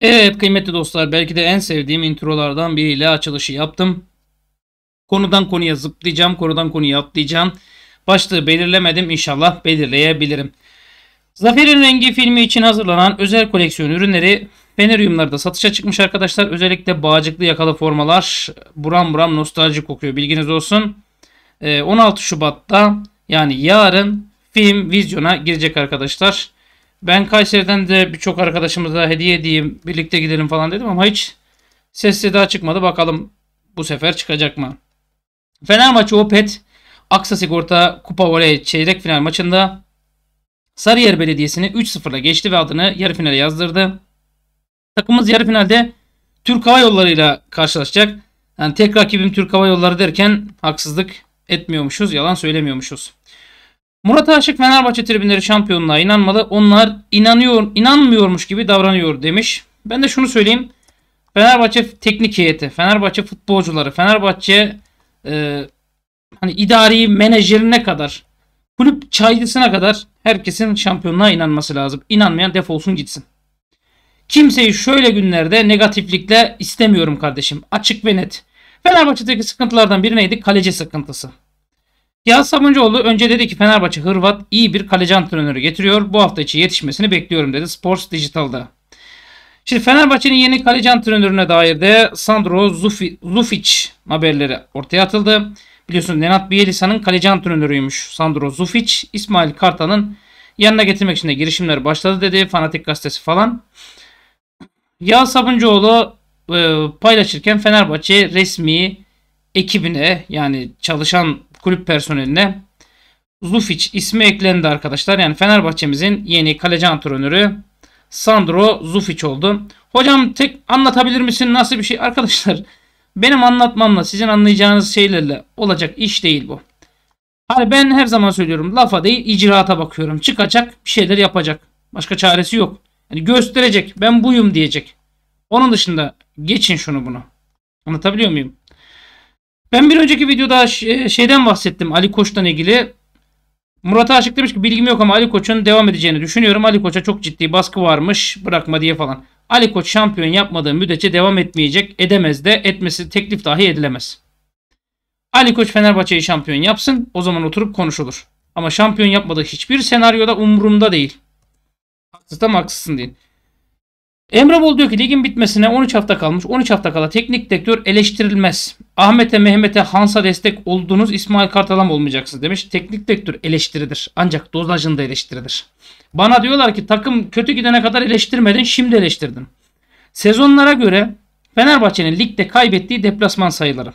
Evet kıymetli dostlar belki de en sevdiğim introlardan biriyle açılışı yaptım. Konudan konuya zıplayacağım, konudan konuya atlayacağım. Başlığı belirlemedim inşallah belirleyebilirim. Zafer'in Rengi filmi için hazırlanan özel koleksiyon ürünleri Feneryumlarda satışa çıkmış arkadaşlar. Özellikle bağcıklı yakalı formalar buram buram nostaljik kokuyor bilginiz olsun. 16 ee, Şubat'ta yani yarın film vizyona girecek arkadaşlar. Ben Kayseri'den de birçok arkadaşımıza hediye edeyim, birlikte gidelim falan dedim ama hiç ses daha çıkmadı. Bakalım bu sefer çıkacak mı? Fenerbahçe Opet Aksa Sigorta Kupa Voley çeyrek final maçında Sarıyer Belediyesi'ni 3-0'la geçti ve adını yarı finale yazdırdı. Takımımız yarı finalde Türk Hava Yolları ile karşılaşacak. Yani tek rakibim Türk Hava Yolları derken haksızlık etmiyormuşuz, yalan söylemiyormuşuz. Murat Aşık Fenerbahçe tribünleri şampiyonluğa inanmadı. Onlar inanıyor, inanmıyormuş gibi davranıyor demiş. Ben de şunu söyleyeyim. Fenerbahçe teknik heyeti, Fenerbahçe futbolcuları, Fenerbahçe e, hani idari menajerine kadar, kulüp çaycısına kadar herkesin şampiyonluğa inanması lazım. İnanmayan defolsun gitsin. Kimseyi şöyle günlerde negatiflikle istemiyorum kardeşim. Açık ve net. Fenerbahçe'deki sıkıntılardan biri neydi? Kaleci sıkıntısı. Yağız Sabuncuoğlu önce dedi ki Fenerbahçe Hırvat iyi bir kaleci antrenörü getiriyor. Bu hafta içi yetişmesini bekliyorum dedi Sports Digital'da. Şimdi Fenerbahçe'nin yeni kaleci antrenörüne dair de Sandro Zufi, Zufic haberleri ortaya atıldı. Biliyorsunuz Nenat Bielisa'nın kaleci antrenörüymüş Sandro Zufic. İsmail Kartal'ın yanına getirmek için de girişimler başladı dedi. Fanatik gazetesi falan. Yağız Sabuncuoğlu e, paylaşırken Fenerbahçe resmi ekibine yani çalışan kulüp personeline Zufic ismi eklendi arkadaşlar. Yani Fenerbahçe'mizin yeni kaleci antrenörü Sandro Zufic oldu. Hocam tek anlatabilir misin nasıl bir şey? Arkadaşlar benim anlatmamla sizin anlayacağınız şeylerle olacak iş değil bu. Hani ben her zaman söylüyorum lafa değil icraata bakıyorum. Çıkacak bir şeyler yapacak. Başka çaresi yok. Yani gösterecek ben buyum diyecek. Onun dışında geçin şunu bunu. Anlatabiliyor muyum? Ben bir önceki videoda e, şeyden bahsettim Ali Koç'tan ilgili. Murat Aşık demiş ki bilgim yok ama Ali Koç'un devam edeceğini düşünüyorum. Ali Koç'a çok ciddi baskı varmış bırakma diye falan. Ali Koç şampiyon yapmadığı müddetçe devam etmeyecek. Edemez de etmesi teklif dahi edilemez. Ali Koç Fenerbahçe'yi şampiyon yapsın o zaman oturup konuşulur. Ama şampiyon yapmadığı hiçbir senaryoda umurumda değil. Haksız da haksızsın değil. Emre Bol diyor ki ligin bitmesine 13 hafta kalmış. 13 hafta kala teknik direktör eleştirilmez. Ahmet'e, Mehmet'e, Hans'a destek olduğunuz İsmail Kartalam olmayacaksınız demiş. Teknik direktör eleştiridir. Ancak dozajında eleştiridir. Bana diyorlar ki takım kötü gidene kadar eleştirmedin şimdi eleştirdin. Sezonlara göre Fenerbahçe'nin ligde kaybettiği deplasman sayıları.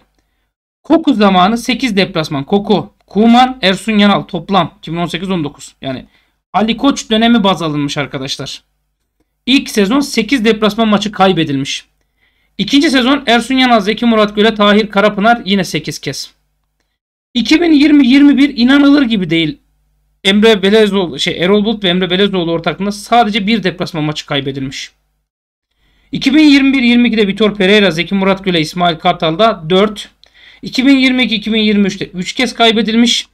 Koku zamanı 8 deplasman. Koku, Kuman, Ersun Yanal toplam 2018-19. Yani Ali Koç dönemi baz alınmış arkadaşlar. İlk sezon 8 deplasman maçı kaybedilmiş. İkinci sezon Ersun Yanal, Zeki Murat Göle, Tahir Karapınar yine 8 kez. 2020-21 inanılır gibi değil. Emre Belezoğlu, şey Erol Bulut ve Emre Belezoğlu ortaklığında sadece bir deplasman maçı kaybedilmiş. 2021-22'de Vitor Pereira, Zeki Murat Göle, İsmail Kartal'da 4. 2022-2023'te 3 kez kaybedilmiş.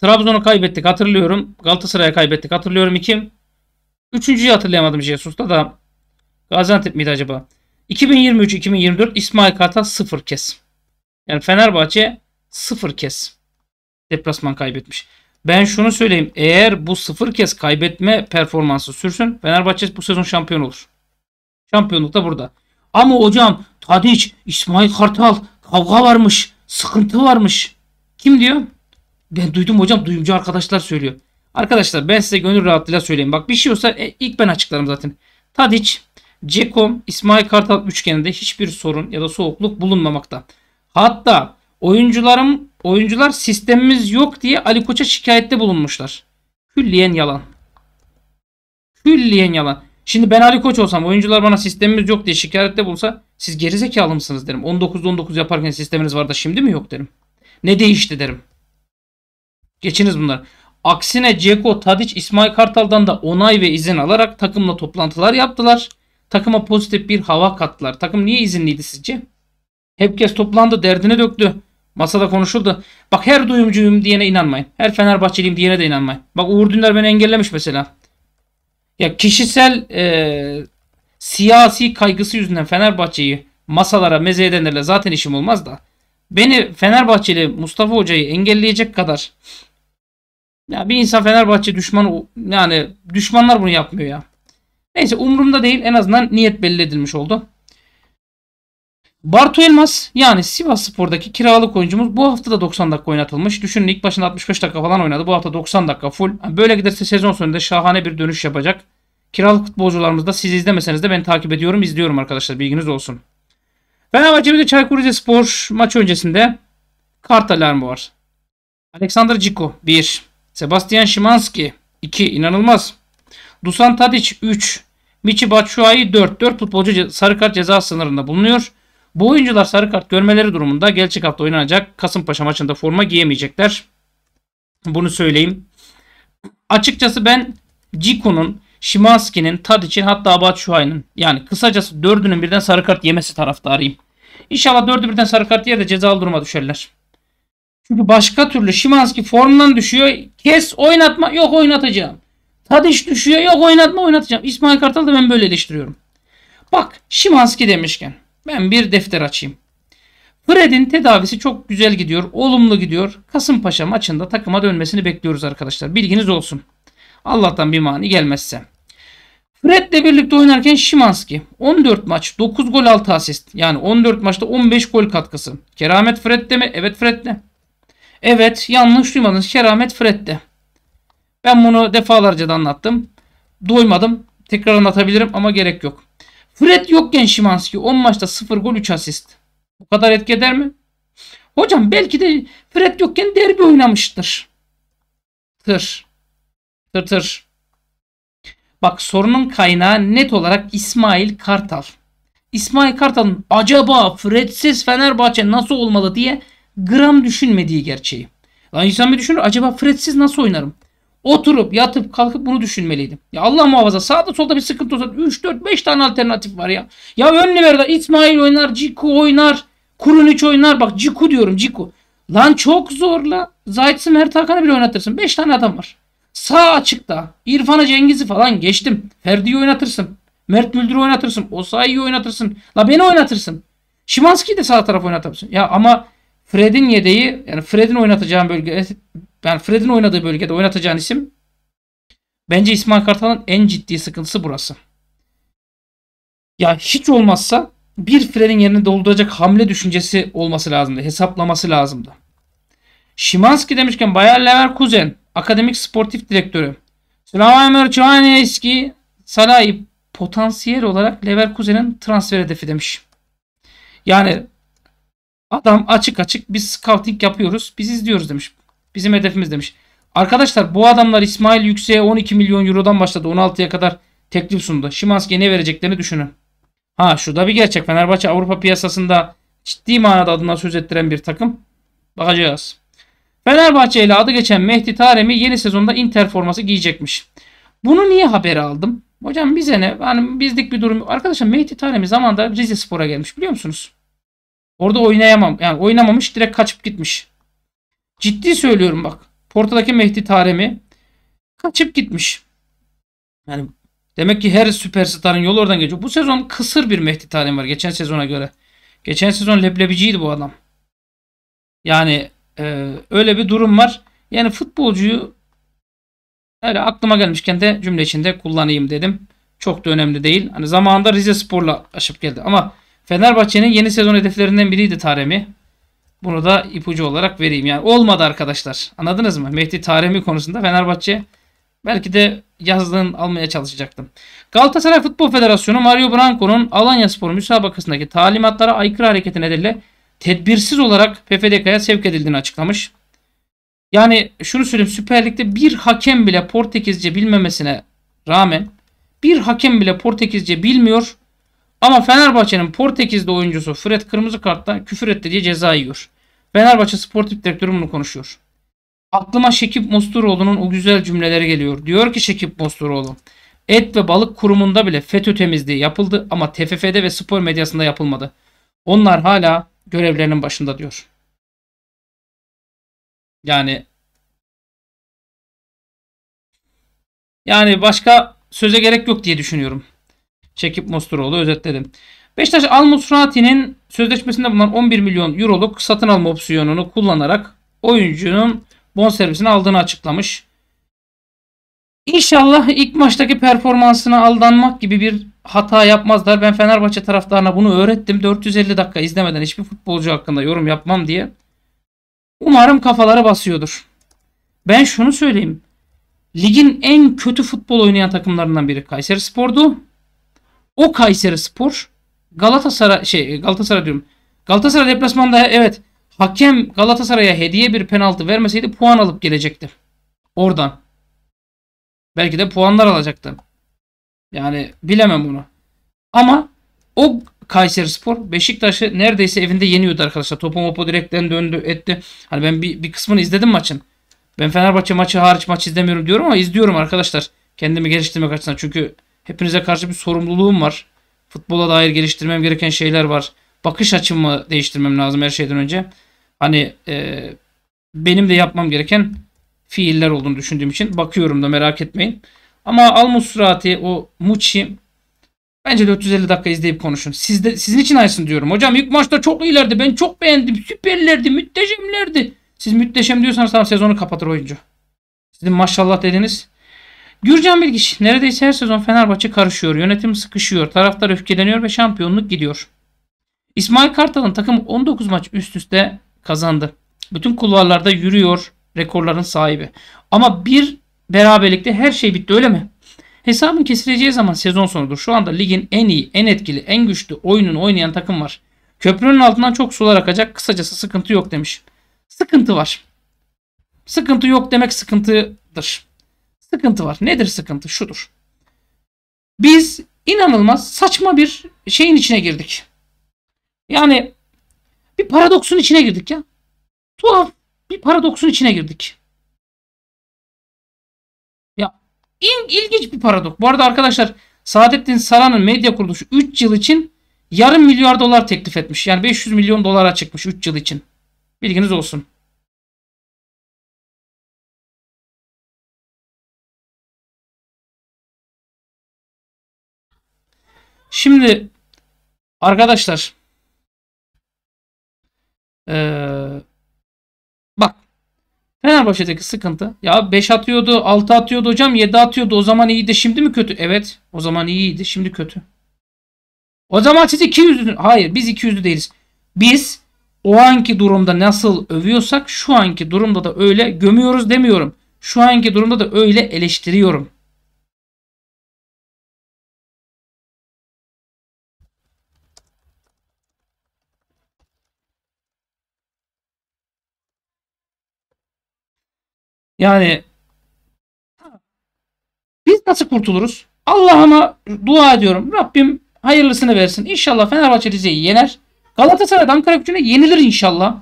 Trabzon'u kaybettik hatırlıyorum. Galatasaray'a kaybettik hatırlıyorum 2. Üçüncüyü hatırlayamadım Jesus'ta da. Gaziantep miydi acaba? 2023-2024 İsmail Kartal 0 kez. Yani Fenerbahçe 0 kez deplasman kaybetmiş. Ben şunu söyleyeyim. Eğer bu 0 kez kaybetme performansı sürsün Fenerbahçe bu sezon şampiyon olur. Şampiyonluk da burada. Ama hocam Tadiç, İsmail Kartal kavga varmış, sıkıntı varmış. Kim diyor? Ben duydum hocam duyumcu arkadaşlar söylüyor. Arkadaşlar ben size gönül rahatlığıyla söyleyeyim. Bak bir şey olsa e, ilk ben açıklarım zaten. Tadiç, Ceko, İsmail Kartal üçgeninde hiçbir sorun ya da soğukluk bulunmamakta. Hatta oyuncularım oyuncular sistemimiz yok diye Ali Koç'a şikayette bulunmuşlar. Külliyen yalan. Külliyen yalan. Şimdi ben Ali Koç olsam oyuncular bana sistemimiz yok diye şikayette bulsa siz gerizekalı mısınız derim. 19-19 yaparken sisteminiz vardı şimdi mi yok derim. Ne değişti derim. Geçiniz bunlar. Aksine Ceko, Tadic, İsmail Kartal'dan da onay ve izin alarak takımla toplantılar yaptılar. Takıma pozitif bir hava kattılar. Takım niye izinliydi sizce? Hepkes toplandı, derdini döktü. Masada konuşuldu. Bak her duyumcuyum diyene inanmayın. Her Fenerbahçeliyim diyene de inanmayın. Bak Uğur Dündar beni engellemiş mesela. Ya kişisel e, siyasi kaygısı yüzünden Fenerbahçe'yi masalara meze edenlerle zaten işim olmaz da. Beni Fenerbahçeli Mustafa Hoca'yı engelleyecek kadar ya bir insan Fenerbahçe düşmanı yani düşmanlar bunu yapmıyor ya. Neyse umurumda değil en azından niyet belli edilmiş oldu. Bartu Elmas yani Sivas Spor'daki kiralık oyuncumuz bu hafta da 90 dakika oynatılmış. Düşünün ilk başında 65 dakika falan oynadı. Bu hafta 90 dakika full. Böyle giderse sezon sonunda şahane bir dönüş yapacak. Kiralık futbolcularımız da siz izlemeseniz de ben takip ediyorum izliyorum arkadaşlar bilginiz olsun. Fenerbahçe bir de Çaykur Rizespor maç öncesinde kart alarmı var. Alexander Ciko 1. Sebastian Szymanski 2. inanılmaz. Dusan Tadic 3. Michi Batshuayi 4. 4 futbolcu sarı kart ceza sınırında bulunuyor. Bu oyuncular sarı kart görmeleri durumunda gelecek hafta oynanacak Kasımpaşa maçında forma giyemeyecekler. Bunu söyleyeyim. Açıkçası ben Ciku'nun, Şimanski'nin, Tadic'in hatta Batshuayi'nin yani kısacası dördünün birden sarı kart yemesi taraftarıyım. İnşallah dördü birden sarı kart yer de cezalı duruma düşerler. Çünkü başka türlü Şimanski formdan düşüyor. Kes oynatma yok oynatacağım. Tadiş düşüyor yok oynatma oynatacağım. İsmail Kartal da ben böyle eleştiriyorum. Bak Şimanski demişken ben bir defter açayım. Fred'in tedavisi çok güzel gidiyor. Olumlu gidiyor. Kasımpaşa maçında takıma dönmesini bekliyoruz arkadaşlar. Bilginiz olsun. Allah'tan bir mani gelmezse. Fred'le birlikte oynarken Şimanski 14 maç 9 gol 6 asist. Yani 14 maçta 15 gol katkısı. Keramet Fred'de mi? Evet Fred'de. Evet yanlış duymadınız. Keramet Fred'de. Ben bunu defalarca da anlattım. Doymadım. Tekrar anlatabilirim ama gerek yok. Fred yokken Şimanski 10 maçta 0 gol 3 asist. Bu kadar etki eder mi? Hocam belki de Fred yokken derbi oynamıştır. Tır. Tır tır. Bak sorunun kaynağı net olarak İsmail Kartal. İsmail Kartal'ın acaba Fredsiz Fenerbahçe nasıl olmalı diye gram düşünmediği gerçeği. Lan insan bir düşünür acaba Fred'siz nasıl oynarım? Oturup yatıp kalkıp bunu düşünmeliydim. Ya Allah muhafaza sağda solda bir sıkıntı olsa 3 4 5 tane alternatif var ya. Ya ön liberda İsmail oynar, Ciku oynar, Kurunic oynar. Bak Ciku diyorum Ciku. Lan çok zorla Zayt'si Mert Hakan'ı bile oynatırsın. 5 tane adam var. Sağ açıkta İrfan'ı Cengiz'i falan geçtim. Ferdi'yi oynatırsın. Mert Müldür'ü oynatırsın. Osayi'yi oynatırsın. La beni oynatırsın. Şimanski'yi de sağ taraf oynatırsın. Ya ama Fred'in yedeği yani Fred'in oynatacağın bölge yani Fred'in oynadığı bölgede oynatacağın isim bence İsmail Kartal'ın en ciddi sıkıntısı burası. Ya hiç olmazsa bir Fred'in yerini dolduracak hamle düşüncesi olması lazımdı. Hesaplaması lazımdı. Şimanski demişken Bayer Leverkusen akademik sportif direktörü. Slavomir Çaneski Salah'ı potansiyel olarak Leverkusen'in transfer hedefi demiş. Yani Adam açık açık biz scouting yapıyoruz. Biz izliyoruz demiş. Bizim hedefimiz demiş. Arkadaşlar bu adamlar İsmail Yüksek'e 12 milyon eurodan başladı. 16'ya kadar teklif sundu. Şimanski'ye ne vereceklerini düşünün. Ha şu da bir gerçek. Fenerbahçe Avrupa piyasasında ciddi manada adına söz ettiren bir takım. Bakacağız. Fenerbahçe ile adı geçen Mehdi Taremi yeni sezonda Inter forması giyecekmiş. Bunu niye haberi aldım? Hocam bize ne? Yani bizlik bir durum. Arkadaşlar Mehdi Taremi zamanında Rize Spor'a gelmiş biliyor musunuz? Orada oynayamam. Yani oynamamış direkt kaçıp gitmiş. Ciddi söylüyorum bak. Portadaki Mehdi Taremi kaçıp gitmiş. Yani demek ki her süperstarın yolu oradan geçiyor. Bu sezon kısır bir Mehdi Taremi var geçen sezona göre. Geçen sezon leblebiciydi bu adam. Yani e, öyle bir durum var. Yani futbolcuyu öyle aklıma gelmişken de cümle içinde kullanayım dedim. Çok da önemli değil. Hani zamanında Rize Spor'la aşıp geldi ama Fenerbahçe'nin yeni sezon hedeflerinden biriydi Taremi. Bunu da ipucu olarak vereyim. Yani olmadı arkadaşlar. Anladınız mı? Mehdi Taremi konusunda Fenerbahçe belki de yazlığın almaya çalışacaktım. Galatasaray Futbol Federasyonu Mario Branco'nun Alanya Spor müsabakasındaki talimatlara aykırı hareket nedeniyle tedbirsiz olarak PFDK'ya sevk edildiğini açıklamış. Yani şunu söyleyeyim Süper Lig'de bir hakem bile Portekizce bilmemesine rağmen bir hakem bile Portekizce bilmiyor ama Fenerbahçe'nin Portekizli oyuncusu Fred kırmızı kartla küfür etti diye ceza yiyor. Fenerbahçe sportif direktörü bunu konuşuyor. Aklıma Şekip Mosturoğlu'nun o güzel cümleleri geliyor. Diyor ki Şekip Mosturoğlu. Et ve balık kurumunda bile FETÖ temizliği yapıldı ama TFF'de ve spor medyasında yapılmadı. Onlar hala görevlerinin başında diyor. Yani yani başka söze gerek yok diye düşünüyorum. Çekip Mosturoğlu özetledim. Beşiktaş Al-Musrati'nin sözleşmesinde bulunan 11 milyon euroluk satın alma opsiyonunu kullanarak oyuncunun bonservisini aldığını açıklamış. İnşallah ilk maçtaki performansına aldanmak gibi bir hata yapmazlar. Ben Fenerbahçe taraftarına bunu öğrettim. 450 dakika izlemeden hiçbir futbolcu hakkında yorum yapmam diye. Umarım kafalara basıyordur. Ben şunu söyleyeyim. Ligin en kötü futbol oynayan takımlarından biri Kayseri Spor'du. O Kayseri Spor Galatasaray şey e, Galatasaray diyorum. Galatasaray deplasmanda evet hakem Galatasaray'a hediye bir penaltı vermeseydi puan alıp gelecekti. Oradan. Belki de puanlar alacaktı. Yani bilemem bunu. Ama o Kayseri Spor Beşiktaş'ı neredeyse evinde yeniyordu arkadaşlar. Topu mopo direkten döndü etti. Hani ben bir, bir kısmını izledim maçın. Ben Fenerbahçe maçı hariç maç izlemiyorum diyorum ama izliyorum arkadaşlar. Kendimi geliştirmek açısından. Çünkü Hepinize karşı bir sorumluluğum var. Futbola dair geliştirmem gereken şeyler var. Bakış açımı değiştirmem lazım her şeyden önce. Hani e, benim de yapmam gereken fiiller olduğunu düşündüğüm için bakıyorum da merak etmeyin. Ama Almusrati o Muçi bence 450 dakika izleyip konuşun. Siz de, sizin için aysın diyorum. Hocam ilk maçta çok iyilerdi. Ben çok beğendim. Süperlerdi. müteşemlerdi. Siz müteşem diyorsanız tamam sezonu kapatır oyuncu. Sizin maşallah dediniz. Gürcan Bilgiç neredeyse her sezon Fenerbahçe karışıyor. Yönetim sıkışıyor. Taraftar öfkeleniyor ve şampiyonluk gidiyor. İsmail Kartal'ın takım 19 maç üst üste kazandı. Bütün kulvarlarda yürüyor rekorların sahibi. Ama bir beraberlikte her şey bitti öyle mi? Hesabın kesileceği zaman sezon sonudur. Şu anda ligin en iyi, en etkili, en güçlü oyununu oynayan takım var. Köprünün altından çok sular akacak. Kısacası sıkıntı yok demiş. Sıkıntı var. Sıkıntı yok demek sıkıntıdır sıkıntı var. Nedir sıkıntı? Şudur. Biz inanılmaz saçma bir şeyin içine girdik. Yani bir paradoksun içine girdik ya. Tuhaf bir paradoksun içine girdik. Ya in, ilginç bir paradok. Bu arada arkadaşlar Saadettin Saran'ın medya kuruluşu 3 yıl için yarım milyar dolar teklif etmiş. Yani 500 milyon dolara çıkmış 3 yıl için. Bilginiz olsun. Şimdi arkadaşlar ee, bak Fenerbahçe'deki sıkıntı ya 5 atıyordu 6 atıyordu hocam 7 atıyordu o zaman iyiydi şimdi mi kötü? Evet o zaman iyiydi şimdi kötü. O zaman siz 200'lü hayır biz 200'lü değiliz. Biz o anki durumda nasıl övüyorsak şu anki durumda da öyle gömüyoruz demiyorum. Şu anki durumda da öyle eleştiriyorum. Yani biz nasıl kurtuluruz? Allah'ıma dua ediyorum. Rabbim hayırlısını versin. İnşallah Fenerbahçe Rize'yi yener. Galatasaray Ankara gücüne yenilir inşallah.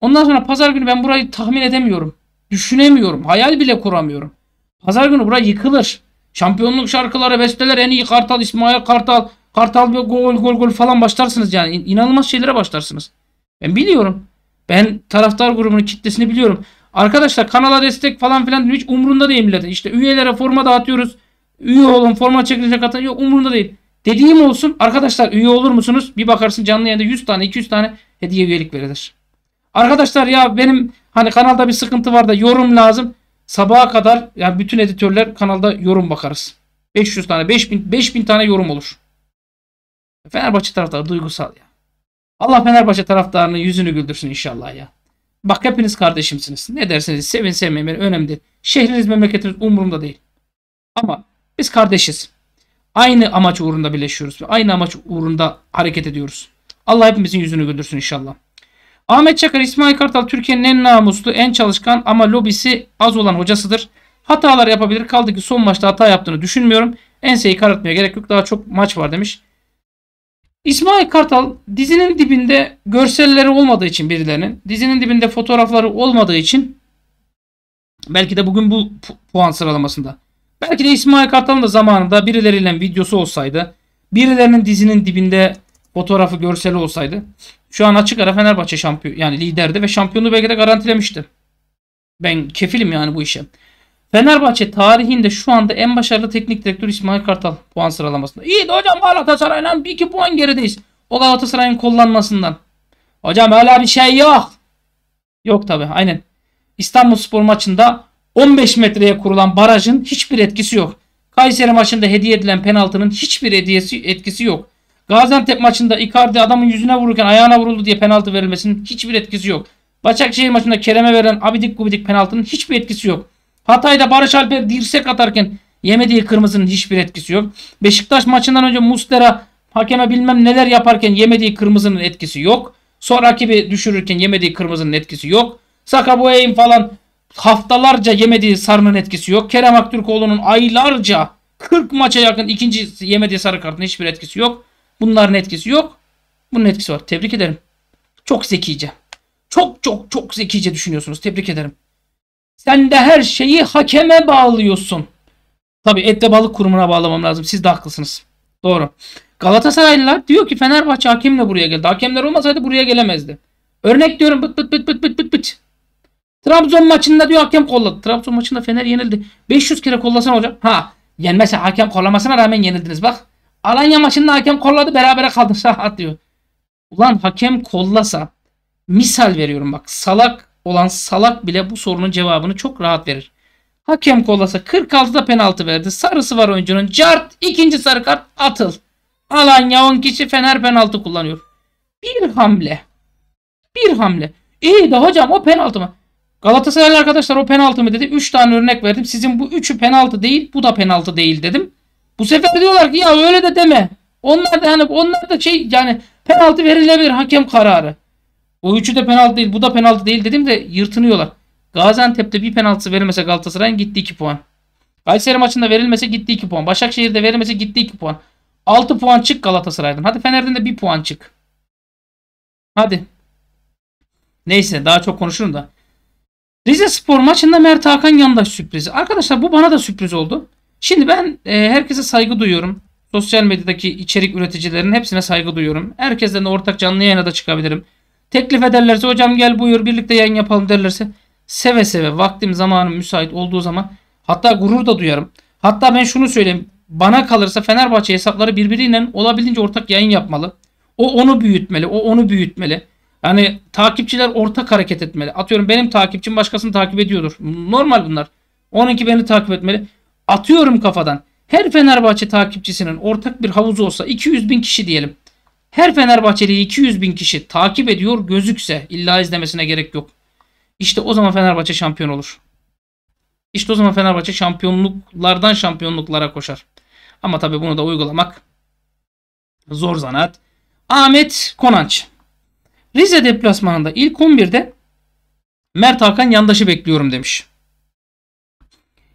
Ondan sonra pazar günü ben burayı tahmin edemiyorum. Düşünemiyorum. Hayal bile kuramıyorum. Pazar günü burayı yıkılır. Şampiyonluk şarkıları, besteler, en iyi Kartal, İsmail Kartal, Kartal ve gol gol gol falan başlarsınız yani. İnanılmaz şeylere başlarsınız. Ben biliyorum. Ben taraftar grubunun kitlesini biliyorum. Arkadaşlar kanala destek falan filan hiç umrunda değil milletin. İşte üyelere forma dağıtıyoruz. Üye olun forma çekilecek atın. Yok umrunda değil. Dediğim olsun arkadaşlar üye olur musunuz? Bir bakarsın canlı yayında 100 tane 200 tane hediye üyelik verilir. Arkadaşlar ya benim hani kanalda bir sıkıntı var da yorum lazım. Sabaha kadar yani bütün editörler kanalda yorum bakarız. 500 tane 5000, 5000 tane yorum olur. Fenerbahçe taraftarı duygusal ya. Allah Fenerbahçe taraftarının yüzünü güldürsün inşallah ya. Bak hepiniz kardeşimsiniz. Ne derseniz sevin sevmeyin önemli değil. Şehriniz memleketiniz umurumda değil. Ama biz kardeşiz. Aynı amaç uğrunda birleşiyoruz ve aynı amaç uğrunda hareket ediyoruz. Allah hepimizin yüzünü güldürsün inşallah. Ahmet Çakar İsmail Kartal Türkiye'nin en namuslu, en çalışkan ama lobisi az olan hocasıdır. Hatalar yapabilir. Kaldı ki son maçta hata yaptığını düşünmüyorum. Enseyi karartmaya gerek yok. Daha çok maç var demiş. İsmail Kartal dizinin dibinde görselleri olmadığı için birilerinin dizinin dibinde fotoğrafları olmadığı için belki de bugün bu puan sıralamasında. Belki de İsmail Kartal'ın da zamanında birileriyle videosu olsaydı birilerinin dizinin dibinde fotoğrafı görseli olsaydı şu an açık ara Fenerbahçe şampiyon yani liderdi ve şampiyonluğu belki de garantilemişti. Ben kefilim yani bu işe. Fenerbahçe tarihinde şu anda en başarılı teknik direktör İsmail Kartal puan sıralamasında. İyi de hocam Galatasaray'dan 2 puan gerideyiz. O Galatasaray'ın kullanmasından. Hocam hala bir şey yok. Yok tabi aynen. İstanbul Spor maçında 15 metreye kurulan barajın hiçbir etkisi yok. Kayseri maçında hediye edilen penaltının hiçbir hediyesi, etkisi yok. Gaziantep maçında Icardi adamın yüzüne vururken ayağına vuruldu diye penaltı verilmesinin hiçbir etkisi yok. Başakşehir maçında Kerem'e verilen abidik gubidik penaltının hiçbir etkisi yok. Hatay'da Barış Alper dirsek atarken yemediği kırmızının hiçbir etkisi yok. Beşiktaş maçından önce Mustera hakeme bilmem neler yaparken yemediği kırmızının etkisi yok. Sonraki bir düşürürken yemediği kırmızının etkisi yok. Sakaboya'nın falan haftalarca yemediği sarının etkisi yok. Kerem Aktürkoğlu'nun aylarca 40 maça yakın ikinci yemediği sarı kartın hiçbir etkisi yok. Bunların etkisi yok. Bunun etkisi var. Tebrik ederim. Çok zekice. Çok çok çok zekice düşünüyorsunuz. Tebrik ederim. Sen de her şeyi hakeme bağlıyorsun. Tabii et ve balık kurumuna bağlamam lazım. Siz de haklısınız. Doğru. Galatasaraylılar diyor ki Fenerbahçe hakimle buraya geldi. Hakemler olmasaydı buraya gelemezdi. Örnek diyorum bıt bıt bıt bıt bıt bıt bıt. Trabzon maçında diyor hakem kolladı. Trabzon maçında Fener yenildi. 500 kere kollasan hocam. Ha yenmese hakem kollamasına rağmen yenildiniz bak. Alanya maçında hakem kolladı berabere kaldı. Sahat diyor. Ulan hakem kollasa misal veriyorum bak salak olan salak bile bu sorunun cevabını çok rahat verir. Hakem kollasa 46'da penaltı verdi. Sarısı var oyuncunun. Cart ikinci sarı kart atıl. Alanya 10 kişi Fener penaltı kullanıyor. Bir hamle. Bir hamle. İyi de hocam o penaltı mı? Galatasaraylı arkadaşlar o penaltı mı dedi. 3 tane örnek verdim. Sizin bu üçü penaltı değil bu da penaltı değil dedim. Bu sefer diyorlar ki ya öyle de deme. Onlar da yani onlar da şey yani penaltı verilebilir hakem kararı. O üçü de penaltı değil. Bu da penaltı değil dedim de yırtınıyorlar. Gaziantep'te bir penaltısı verilmese Galatasaray'ın gitti 2 puan. Kayseri maçında verilmese gitti 2 puan. Başakşehir'de verilmese gitti 2 puan. 6 puan çık Galatasaray'dan. Hadi Fener'den de 1 puan çık. Hadi. Neyse daha çok konuşurum da. Rize Spor maçında Mert Hakan yandaş sürprizi. Arkadaşlar bu bana da sürpriz oldu. Şimdi ben e, herkese saygı duyuyorum. Sosyal medyadaki içerik üreticilerinin hepsine saygı duyuyorum. Herkesten ortak canlı yayına da çıkabilirim. Teklif ederlerse hocam gel buyur birlikte yayın yapalım derlerse seve seve vaktim zamanım müsait olduğu zaman hatta gurur da duyarım. Hatta ben şunu söyleyeyim. Bana kalırsa Fenerbahçe hesapları birbiriyle olabildiğince ortak yayın yapmalı. O onu büyütmeli, o onu büyütmeli. Yani takipçiler ortak hareket etmeli. Atıyorum benim takipçim başkasını takip ediyordur. Normal bunlar. Onunki beni takip etmeli. Atıyorum kafadan. Her Fenerbahçe takipçisinin ortak bir havuzu olsa 200 bin kişi diyelim her Fenerbahçeli 200 bin kişi takip ediyor gözükse illa izlemesine gerek yok. İşte o zaman Fenerbahçe şampiyon olur. İşte o zaman Fenerbahçe şampiyonluklardan şampiyonluklara koşar. Ama tabii bunu da uygulamak zor zanaat. Ahmet Konanç. Rize deplasmanında ilk 11'de Mert Hakan yandaşı bekliyorum demiş.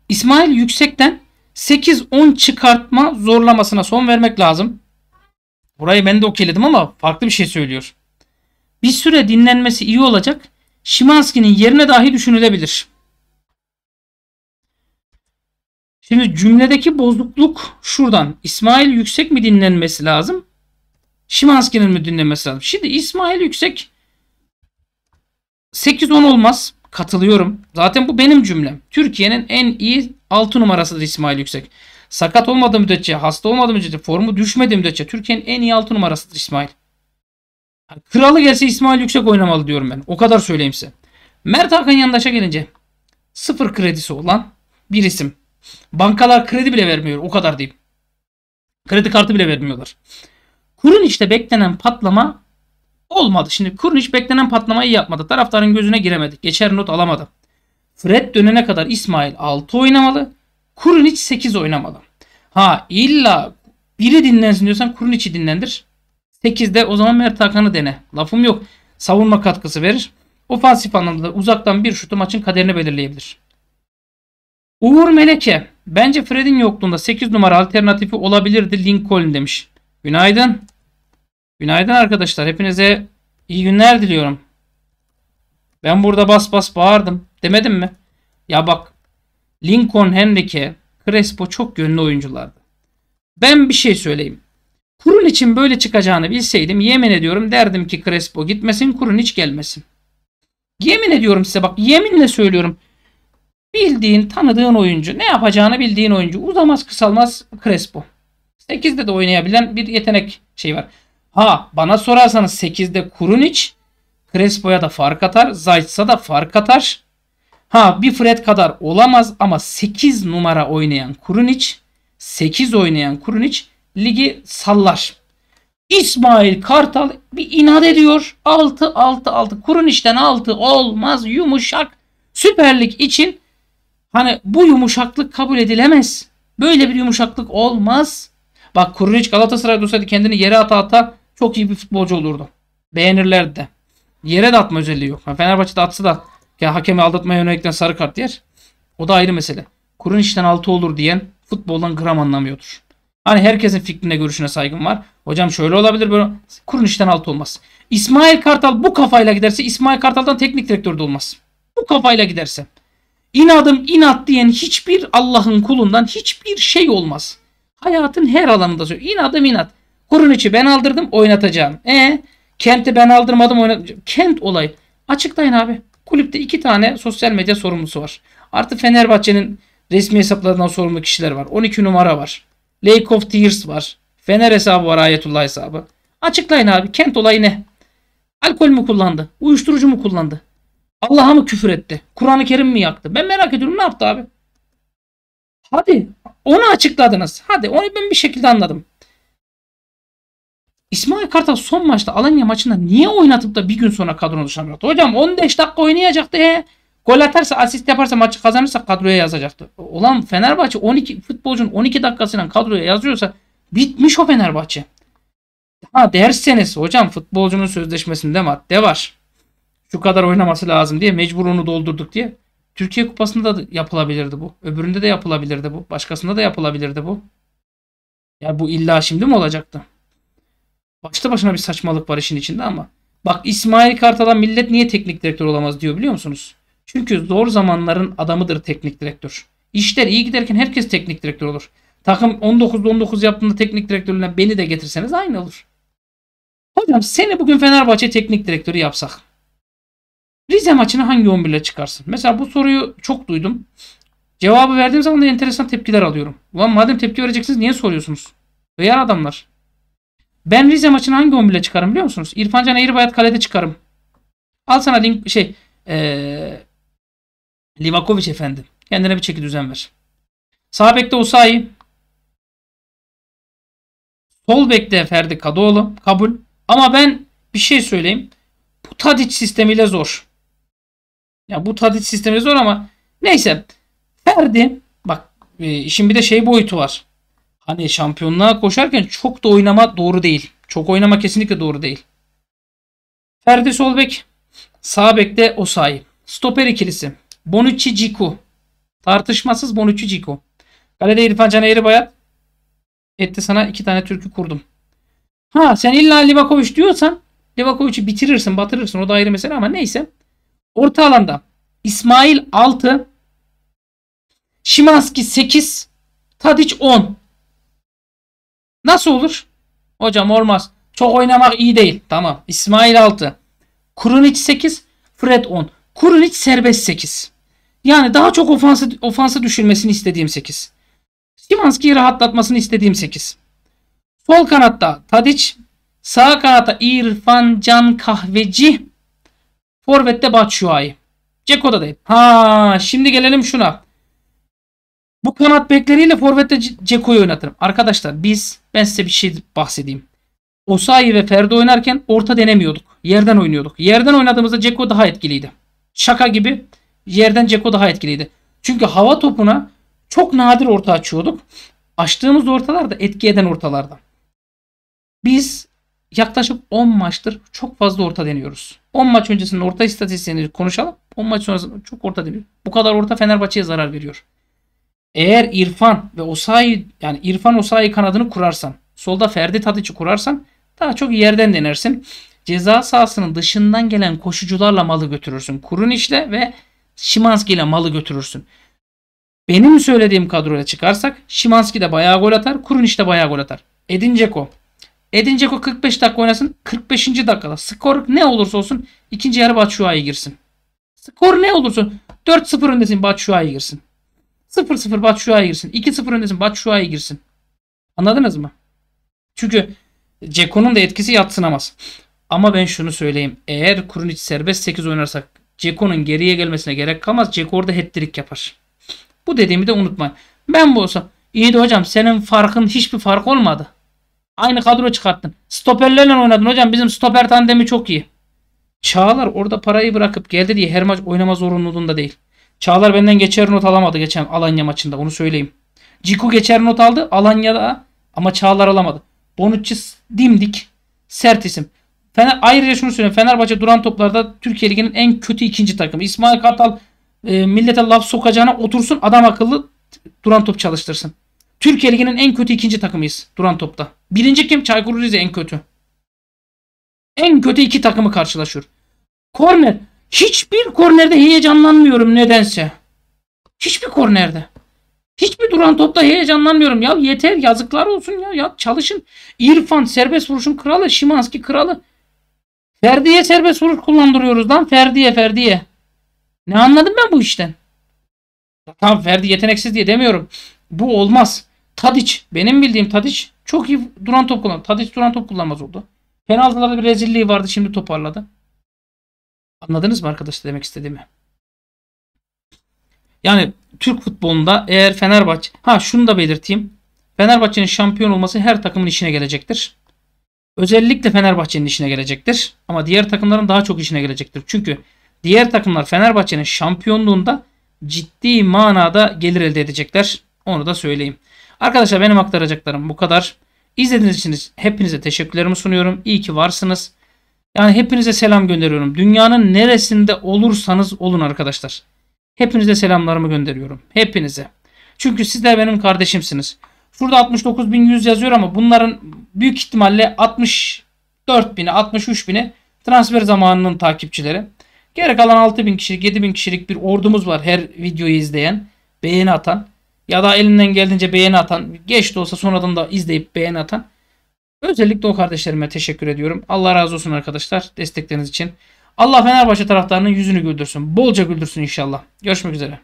İsmail Yüksek'ten 8-10 çıkartma zorlamasına son vermek lazım. Burayı ben de okeyledim ama farklı bir şey söylüyor. Bir süre dinlenmesi iyi olacak. Şimanski'nin yerine dahi düşünülebilir. Şimdi cümledeki bozukluk şuradan. İsmail Yüksek mi dinlenmesi lazım? Şimanski'nin mi dinlenmesi lazım? Şimdi İsmail Yüksek 8-10 olmaz. Katılıyorum. Zaten bu benim cümlem. Türkiye'nin en iyi 6 numarasıdır İsmail Yüksek. Sakat olmadığı müddetçe, hasta olmadığı müddetçe, formu düşmediği müddetçe Türkiye'nin en iyi 6 numarasıdır İsmail. Yani kralı gelse İsmail yüksek oynamalı diyorum ben. O kadar söyleyeyim size. Mert Hakan yandaşa gelince sıfır kredisi olan bir isim. Bankalar kredi bile vermiyor o kadar diyeyim. Kredi kartı bile vermiyorlar. Kurun işte beklenen patlama olmadı. Şimdi Kurun hiç beklenen patlamayı yapmadı. Taraftarın gözüne giremedi. Geçer not alamadı. Fred dönene kadar İsmail 6 oynamalı. Kurun hiç 8 oynamalı. Ha illa biri dinlensin diyorsan Kurunic'i dinlendir. 8'de o zaman Mert Hakan'ı dene. Lafım yok. Savunma katkısı verir. Ofansif anlamda da uzaktan bir şutu maçın kaderini belirleyebilir. Uğur Meleke. Bence Fred'in yokluğunda 8 numara alternatifi olabilirdi Lincoln demiş. Günaydın. Günaydın arkadaşlar. Hepinize iyi günler diliyorum. Ben burada bas bas bağırdım. Demedim mi? Ya bak Lincoln Henrique, Crespo çok gönlü oyunculardı. Ben bir şey söyleyeyim. Kurun için böyle çıkacağını bilseydim yemin ediyorum derdim ki Crespo gitmesin kurun hiç gelmesin. Yemin ediyorum size bak yeminle söylüyorum. Bildiğin tanıdığın oyuncu ne yapacağını bildiğin oyuncu uzamaz kısalmaz Crespo. 8'de de oynayabilen bir yetenek şey var. Ha bana sorarsanız 8'de Kurunic Crespo'ya da fark atar. Zayt'sa da fark atar. Ha bir Fred kadar olamaz ama 8 numara oynayan Kurunic 8 oynayan Kurunic ligi sallar. İsmail Kartal bir inat ediyor. 6 6 6 Kurunic'ten 6 olmaz yumuşak. Süper Lig için hani bu yumuşaklık kabul edilemez. Böyle bir yumuşaklık olmaz. Bak Kurunic Galatasaray'da olsaydı kendini yere ata ata çok iyi bir futbolcu olurdu. Beğenirlerdi de. Yere de atma özelliği yok. Fenerbahçe'de atsa da ya hakemi aldatmaya yönelikten sarı kart yer. O da ayrı mesele. Kurun işten altı olur diyen futboldan gram anlamıyordur. Hani herkesin fikrine görüşüne saygım var. Hocam şöyle olabilir böyle. Kurun işten altı olmaz. İsmail Kartal bu kafayla giderse İsmail Kartal'dan teknik direktör de olmaz. Bu kafayla giderse. İnadım inat diyen hiçbir Allah'ın kulundan hiçbir şey olmaz. Hayatın her alanında söylüyor. İnadım inat. Kurun içi ben aldırdım oynatacağım. E Kent'i ben aldırmadım oynatacağım. Kent olayı. Açıklayın abi. Kulüpte iki tane sosyal medya sorumlusu var. Artı Fenerbahçe'nin resmi hesaplarından sorumlu kişiler var. 12 numara var. Lake of Tears var. Fener hesabı var Ayetullah hesabı. Açıklayın abi kent olayı ne? Alkol mü kullandı? Uyuşturucu mu kullandı? Allah'a mı küfür etti? Kur'an-ı Kerim mi yaktı? Ben merak ediyorum ne yaptı abi? Hadi onu açıkladınız. Hadi onu ben bir şekilde anladım. İsmail Kartal son maçta Alanya maçında niye oynatıp da bir gün sonra kadronu dışarı Hocam 15 dakika oynayacaktı. He. Gol atarsa, asist yaparsa, maçı kazanırsa kadroya yazacaktı. Ulan Fenerbahçe 12 futbolcunun 12 dakikasıyla kadroya yazıyorsa bitmiş o Fenerbahçe. Ha derseniz hocam futbolcunun sözleşmesinde madde var. Şu kadar oynaması lazım diye mecbur onu doldurduk diye. Türkiye Kupası'nda da yapılabilirdi bu. Öbüründe de yapılabilirdi bu. Başkasında da yapılabilirdi bu. Ya bu illa şimdi mi olacaktı? başta başına bir saçmalık var işin içinde ama bak İsmail Kartal'a millet niye teknik direktör olamaz diyor biliyor musunuz? Çünkü zor zamanların adamıdır teknik direktör. İşler iyi giderken herkes teknik direktör olur. Takım 19 19 yaptığında teknik direktörüne beni de getirseniz aynı olur. Hocam seni bugün Fenerbahçe teknik direktörü yapsak. Rize maçını hangi 11 ile çıkarsın? Mesela bu soruyu çok duydum. Cevabı verdiğim zaman da enteresan tepkiler alıyorum. Ulan madem tepki vereceksiniz niye soruyorsunuz? Veya adamlar. Ben Rize maçını hangi 11 ile çıkarım biliyor musunuz? İrfan Can Eğirbayat kalede çıkarım. Al sana link şey ee, Livakovic efendim. Kendine bir çeki düzen ver. Sağ bekte Usayi. Sol bekte Ferdi Kadıoğlu. Kabul. Ama ben bir şey söyleyeyim. Bu Tadic sistemiyle zor. Ya bu Tadic sistemi zor ama neyse. Ferdi bak işin bir de şey boyutu var. Hani şampiyonluğa koşarken çok da oynama doğru değil. Çok oynama kesinlikle doğru değil. Ferdi Solbek. Sağ bekte Osayi. Stoper ikilisi. Bonucci Ciku. Tartışmasız Bonucci Ciku. Kalede İrfan Can Eğribayat. Etti sana iki tane türkü kurdum. Ha sen illa Livakovic diyorsan Livakovic'i bitirirsin batırırsın o da ayrı mesele ama neyse. Orta alanda İsmail 6 Şimanski 8 Tadic 10 Nasıl olur? Hocam olmaz. Çok oynamak iyi değil. Tamam. İsmail 6. Kurunic 8. Fred 10. Kurunic serbest 8. Yani daha çok ofansı, ofansı düşürmesini istediğim 8. Simanski'yi rahatlatmasını istediğim 8. Sol kanatta Tadic. Sağ kanatta İrfan Can Kahveci. Forvet'te Batshuayi. Ceko'da değil. Ha şimdi gelelim şuna. Bu kanat bekleriyle forvette Ceko'yu oynatırım. Arkadaşlar biz ben size bir şey bahsedeyim. Osayi ve Ferdi oynarken orta denemiyorduk. Yerden oynuyorduk. Yerden oynadığımızda Ceko daha etkiliydi. Şaka gibi yerden Ceko daha etkiliydi. Çünkü hava topuna çok nadir orta açıyorduk. Açtığımız ortalarda etki eden ortalarda. Biz yaklaşık 10 maçtır çok fazla orta deniyoruz. 10 maç öncesinin orta istatistiğini konuşalım. 10 maç sonrasında çok orta deniyor. Bu kadar orta Fenerbahçe'ye zarar veriyor. Eğer İrfan ve Osayi yani İrfan Osayi kanadını kurarsan solda Ferdi Tadiç'i kurarsan daha çok yerden denersin. Ceza sahasının dışından gelen koşucularla malı götürürsün. kurun Kurunic'le ve Şimanski ile malı götürürsün. Benim söylediğim kadroya çıkarsak Şimanski de bayağı gol atar. kurun işte bayağı gol atar. Edin Dzeko. Edin Dzeko 45 dakika oynasın. 45. dakikada skor ne olursa olsun ikinci yarı Batshuayi girsin. Skor ne olursa 4-0 öndesin Batshuayi girsin. 0-0 Batshuayi girsin. 2-0 öndesin Batshuayi girsin. Anladınız mı? Çünkü Ceko'nun da etkisi yatsınamaz. Ama ben şunu söyleyeyim. Eğer Kurun Krunic serbest 8 oynarsak Ceko'nun geriye gelmesine gerek kalmaz. Ceko orada hat yapar. Bu dediğimi de unutmayın. Ben bu olsam iyi de hocam senin farkın hiçbir fark olmadı. Aynı kadro çıkarttın. Stoperlerle oynadın hocam. Bizim stoper tandemi çok iyi. Çağlar orada parayı bırakıp geldi diye her maç oynama zorunluluğunda değil. Çağlar benden geçer not alamadı geçen Alanya maçında onu söyleyeyim. Ciku geçer not aldı Alanya'da ama Çağlar alamadı. Bonucci dimdik sert isim. Fener, ayrıca şunu söyleyeyim. Fenerbahçe duran toplarda Türkiye Ligi'nin en kötü ikinci takımı. İsmail Kartal e, millete laf sokacağına otursun adam akıllı duran top çalıştırsın. Türkiye Ligi'nin en kötü ikinci takımıyız duran topta. Birinci kim? Çaykur Rize en kötü. En kötü iki takımı karşılaşıyor. Korner. Hiçbir kornerde heyecanlanmıyorum nedense. Hiçbir kornerde. Hiçbir duran topta heyecanlanmıyorum. Ya yeter yazıklar olsun ya. Ya çalışın. İrfan serbest vuruşun kralı. Şimanski kralı. Ferdi'ye serbest vuruş kullandırıyoruz lan. Ferdi'ye Ferdi'ye. Ne anladım ben bu işten? Tam Ferdi yeteneksiz diye demiyorum. Bu olmaz. Tadiç. Benim bildiğim Tadiç çok iyi duran top kullandı. Tadiç duran top kullanmaz oldu. Penaltılarda bir rezilliği vardı şimdi toparladı. Anladınız mı arkadaşlar demek istediğimi? Yani Türk futbolunda eğer Fenerbahçe... Ha şunu da belirteyim. Fenerbahçe'nin şampiyon olması her takımın işine gelecektir. Özellikle Fenerbahçe'nin işine gelecektir. Ama diğer takımların daha çok işine gelecektir. Çünkü diğer takımlar Fenerbahçe'nin şampiyonluğunda ciddi manada gelir elde edecekler. Onu da söyleyeyim. Arkadaşlar benim aktaracaklarım bu kadar. İzlediğiniz için hepinize teşekkürlerimi sunuyorum. İyi ki varsınız. Yani hepinize selam gönderiyorum. Dünyanın neresinde olursanız olun arkadaşlar. Hepinize selamlarımı gönderiyorum. Hepinize. Çünkü siz de benim kardeşimsiniz. Şurada 69.100 yazıyor ama bunların büyük ihtimalle 64.000'i 63.000'i transfer zamanının takipçileri. Geri kalan 6.000 kişilik 7.000 kişilik bir ordumuz var her videoyu izleyen, beğeni atan ya da elinden geldiğince beğeni atan, geç de olsa sonradan da izleyip beğeni atan Özellikle o kardeşlerime teşekkür ediyorum. Allah razı olsun arkadaşlar destekleriniz için. Allah Fenerbahçe taraftarının yüzünü güldürsün. Bolca güldürsün inşallah. Görüşmek üzere.